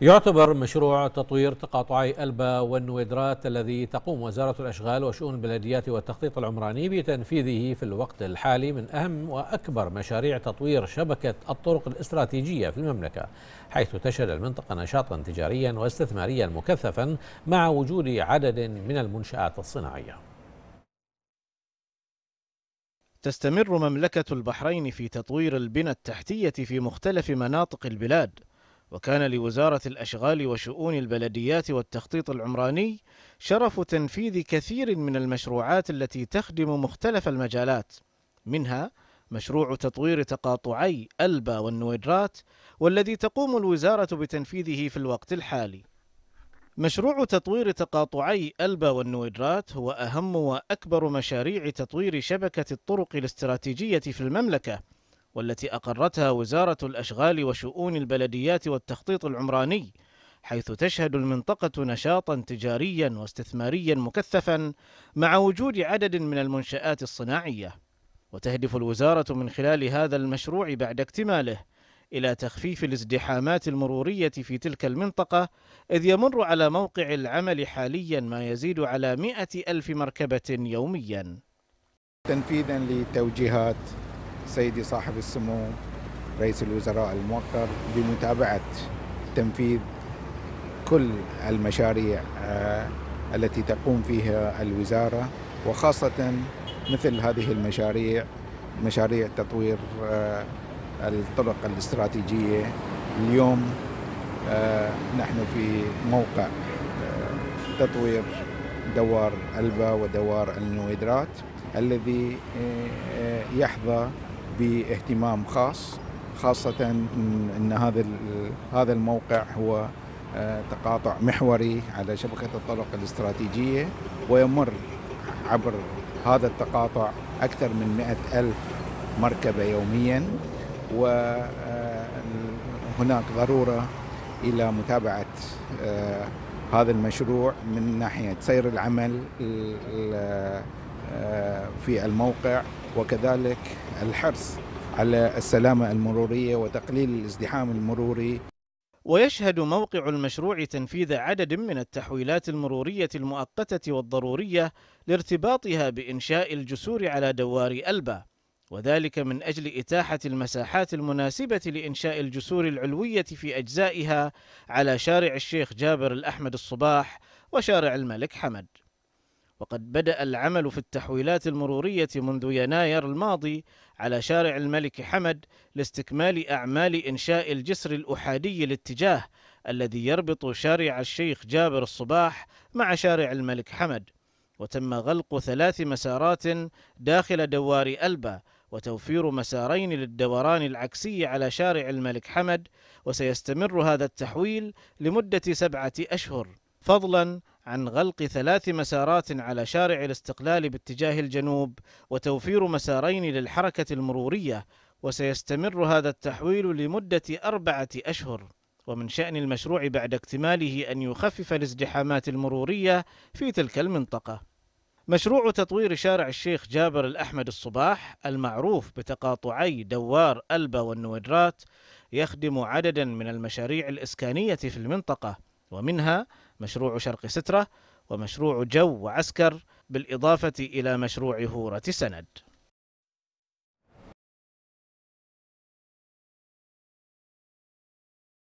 يعتبر مشروع تطوير تقاطعي ألبا والنويدرات الذي تقوم وزارة الأشغال وشؤون البلديات والتخطيط العمراني بتنفيذه في الوقت الحالي من أهم وأكبر مشاريع تطوير شبكة الطرق الاستراتيجية في المملكة حيث تشهد المنطقة نشاطا تجاريا واستثماريا مكثفا مع وجود عدد من المنشآت الصناعية تستمر مملكة البحرين في تطوير البنى التحتية في مختلف مناطق البلاد وكان لوزارة الأشغال وشؤون البلديات والتخطيط العمراني شرف تنفيذ كثير من المشروعات التي تخدم مختلف المجالات منها مشروع تطوير تقاطعي ألبا والنويدرات والذي تقوم الوزارة بتنفيذه في الوقت الحالي مشروع تطوير تقاطعي ألبا والنويدرات هو أهم وأكبر مشاريع تطوير شبكة الطرق الاستراتيجية في المملكة والتي أقرتها وزارة الأشغال وشؤون البلديات والتخطيط العمراني حيث تشهد المنطقة نشاطا تجاريا واستثماريا مكثفا مع وجود عدد من المنشآت الصناعية وتهدف الوزارة من خلال هذا المشروع بعد اكتماله إلى تخفيف الازدحامات المرورية في تلك المنطقة إذ يمر على موقع العمل حاليا ما يزيد على مئة ألف مركبة يوميا تنفيذا لتوجيهات سيدي صاحب السمو رئيس الوزراء الموقر بمتابعة تنفيذ كل المشاريع آه، التي تقوم فيها الوزارة وخاصة مثل هذه المشاريع مشاريع تطوير آه، الطرق الاستراتيجية اليوم آه، نحن في موقع تطوير دوار ألبا ودوار النويدرات الذي يحظى باهتمام خاص خاصة أن هذا هذا الموقع هو آه، تقاطع محوري على شبكة الطرق الاستراتيجية ويمر عبر هذا التقاطع أكثر من مئة ألف مركبة يوميا وهناك آه، ضرورة إلى متابعة آه، هذا المشروع من ناحية سير العمل في الموقع وكذلك الحرص على السلامة المرورية وتقليل الازدحام المروري ويشهد موقع المشروع تنفيذ عدد من التحويلات المرورية المؤقتة والضرورية لارتباطها بإنشاء الجسور على دوار ألبا وذلك من أجل إتاحة المساحات المناسبة لإنشاء الجسور العلوية في أجزائها على شارع الشيخ جابر الأحمد الصباح وشارع الملك حمد وقد بدأ العمل في التحويلات المرورية منذ يناير الماضي على شارع الملك حمد لاستكمال أعمال إنشاء الجسر الأحادي الاتجاه الذي يربط شارع الشيخ جابر الصباح مع شارع الملك حمد وتم غلق ثلاث مسارات داخل دوار ألبا وتوفير مسارين للدوران العكسي على شارع الملك حمد وسيستمر هذا التحويل لمدة سبعة أشهر فضلا عن غلق ثلاث مسارات على شارع الاستقلال باتجاه الجنوب وتوفير مسارين للحركة المرورية وسيستمر هذا التحويل لمدة أربعة أشهر ومن شأن المشروع بعد اكتماله أن يخفف الازدحامات المرورية في تلك المنطقة مشروع تطوير شارع الشيخ جابر الأحمد الصباح المعروف بتقاطعي دوار ألبا والنودرات يخدم عددا من المشاريع الإسكانية في المنطقة ومنها مشروع شرق سترة ومشروع جو وعسكر بالإضافة إلى مشروع هورة سند